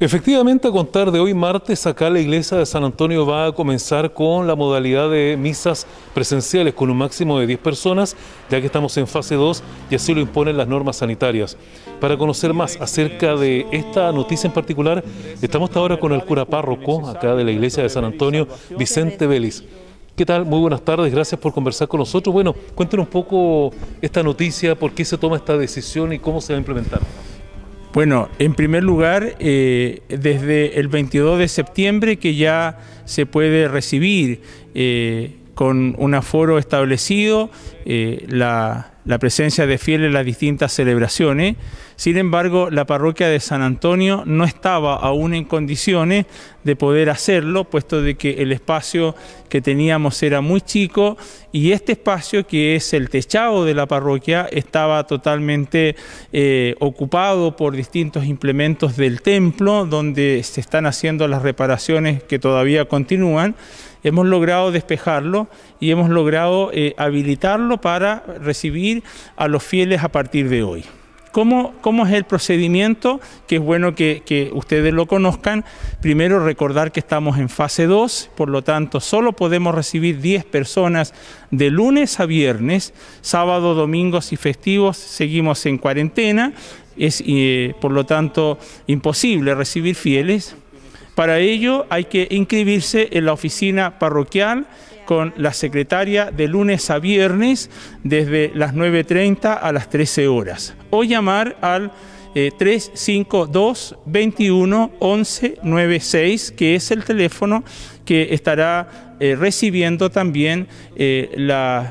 Efectivamente, a contar de hoy martes, acá la iglesia de San Antonio va a comenzar con la modalidad de misas presenciales con un máximo de 10 personas, ya que estamos en fase 2 y así lo imponen las normas sanitarias. Para conocer más acerca de esta noticia en particular, estamos ahora con el cura párroco acá de la iglesia de San Antonio, Vicente Vélez. ¿Qué tal? Muy buenas tardes, gracias por conversar con nosotros. Bueno, cuéntenos un poco esta noticia, por qué se toma esta decisión y cómo se va a implementar. Bueno, en primer lugar, eh, desde el 22 de septiembre que ya se puede recibir eh, con un aforo establecido, eh, la, presencia de fieles en las distintas celebraciones. Sin embargo, la parroquia de San Antonio no estaba aún en condiciones de poder hacerlo, puesto de que el espacio que teníamos era muy chico y este espacio, que es el techado de la parroquia, estaba totalmente eh, ocupado por distintos implementos del templo, donde se están haciendo las reparaciones que todavía continúan hemos logrado despejarlo y hemos logrado eh, habilitarlo para recibir a los fieles a partir de hoy. ¿Cómo, es el procedimiento? Que es bueno que, ustedes lo conozcan. Primero, recordar que estamos en fase 2, por lo tanto, solo podemos recibir 10 personas de lunes a viernes, sábado, domingos y festivos. Seguimos en cuarentena, es eh, por lo tanto imposible recibir fieles. Para ello hay que inscribirse en la oficina parroquial con la secretaria de lunes a viernes desde las 9.30 a las 13 horas o llamar al 352 21 11 que es el teléfono que estará eh, recibiendo también eh,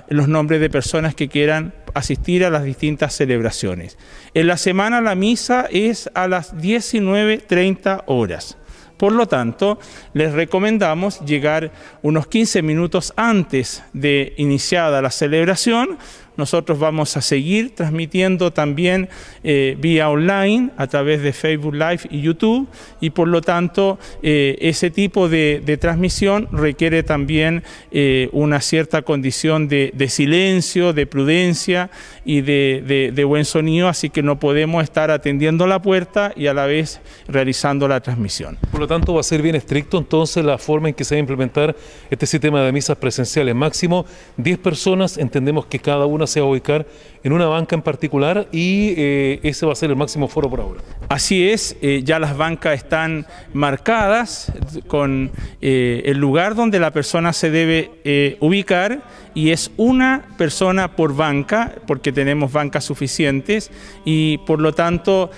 los nombres de personas que quieran asistir a las distintas celebraciones. En la semana la misa es a las 19.30 horas. Por lo tanto, les recomendamos llegar unos 15 minutos antes de iniciada la celebración nosotros vamos a seguir transmitiendo también eh, vía online a través de Facebook Live y YouTube y por lo tanto eh, ese tipo de, transmisión requiere también eh, una cierta condición de, silencio, de prudencia y de, de buen sonido, así que no podemos estar atendiendo la puerta y a la vez realizando la transmisión. Por lo tanto va a ser bien estricto entonces la forma en que se va a implementar este sistema de misas presenciales. Máximo 10 personas, entendemos que cada una se va a ubicar en una banca en particular y eh, ese va a ser el máximo foro por ahora. Así es, eh, ya las bancas están marcadas con eh, el lugar donde la persona se debe eh, ubicar y es una persona por banca, porque tenemos bancas suficientes y por lo tanto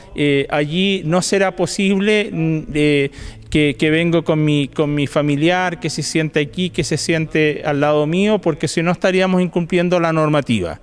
allí no será posible mm, que, venga vengo con mi, con mi familiar, que se siente aquí, que se siente al lado mío, porque si no estaríamos incumpliendo la normativa.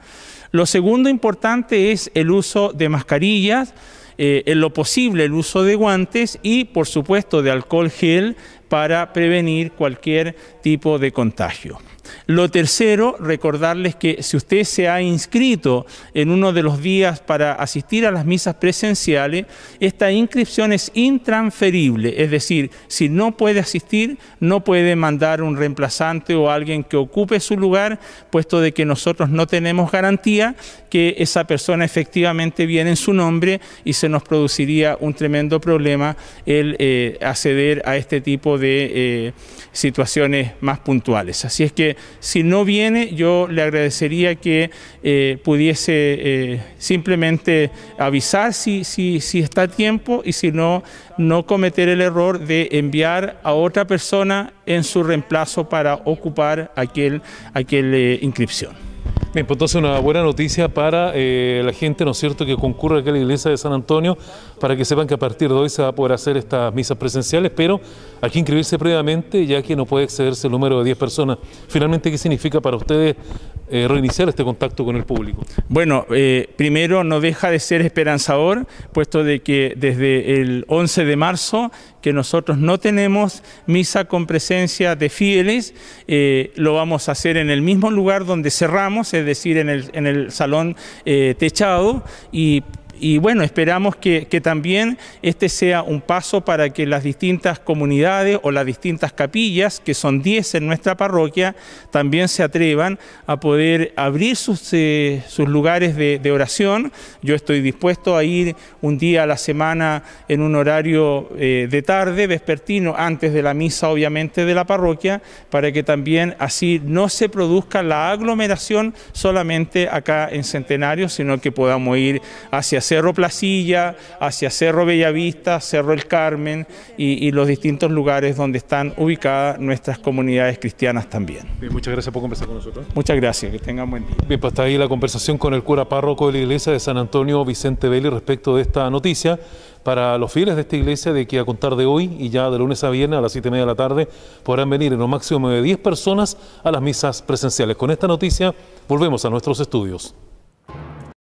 Lo segundo importante es el uso de mascarillas, eh, en lo posible el uso de guantes y por supuesto de alcohol gel para prevenir cualquier tipo de contagio. Lo tercero, recordarles que si usted se ha inscrito en uno de los días para asistir a las misas presenciales, esta inscripción es intransferible, es decir, si no puede asistir, no puede mandar un reemplazante o alguien que ocupe su lugar, puesto de que nosotros no tenemos garantía que esa persona efectivamente viene en su nombre y se nos produciría un tremendo problema el eh, acceder a este tipo de eh, situaciones más puntuales. Así es que si no viene, yo le agradecería que eh, pudiese eh, simplemente avisar si, está a tiempo y si no, no cometer el error de enviar a otra persona en su reemplazo para ocupar aquel, eh, inscripción. Bien, pues entonces una buena noticia para eh, la gente, ¿no es cierto?, que concurre a la iglesia de San Antonio, para que sepan que a partir de hoy se va a poder hacer estas misas presenciales, pero hay que inscribirse previamente, ya que no puede excederse el número de 10 personas. Finalmente, ¿qué significa para ustedes eh, reiniciar este contacto con el público? Bueno, eh, primero no deja de ser esperanzador, puesto de que desde el 11 de marzo que nosotros no tenemos misa con presencia de fieles, eh, lo vamos a hacer en el mismo lugar donde cerramos, es decir, en el, en el salón techado y y bueno, esperamos que, también este sea un paso para que las distintas comunidades o las distintas capillas, que son 10 en nuestra parroquia, también se atrevan a poder abrir sus, eh, lugares de, oración. Yo estoy dispuesto a ir un día a la semana en un horario eh, de tarde, vespertino, antes de la misa obviamente de la parroquia, para que también así no se produzca la aglomeración solamente acá en Centenario, sino que podamos ir hacia Cerro Placilla, hacia Cerro Bellavista, Cerro El Carmen y, los distintos lugares donde están ubicadas nuestras comunidades cristianas también. muchas gracias por conversar con nosotros. Muchas gracias, que tengan buen día. Bien, pues está ahí la conversación con el cura párroco de la iglesia de San Antonio, Vicente Belli, respecto de esta noticia para los fieles de esta iglesia de que a contar de hoy y ya de lunes a viernes a las 7 media de la tarde podrán venir en un máximo de 10 personas a las misas presenciales. Con esta noticia volvemos a nuestros estudios.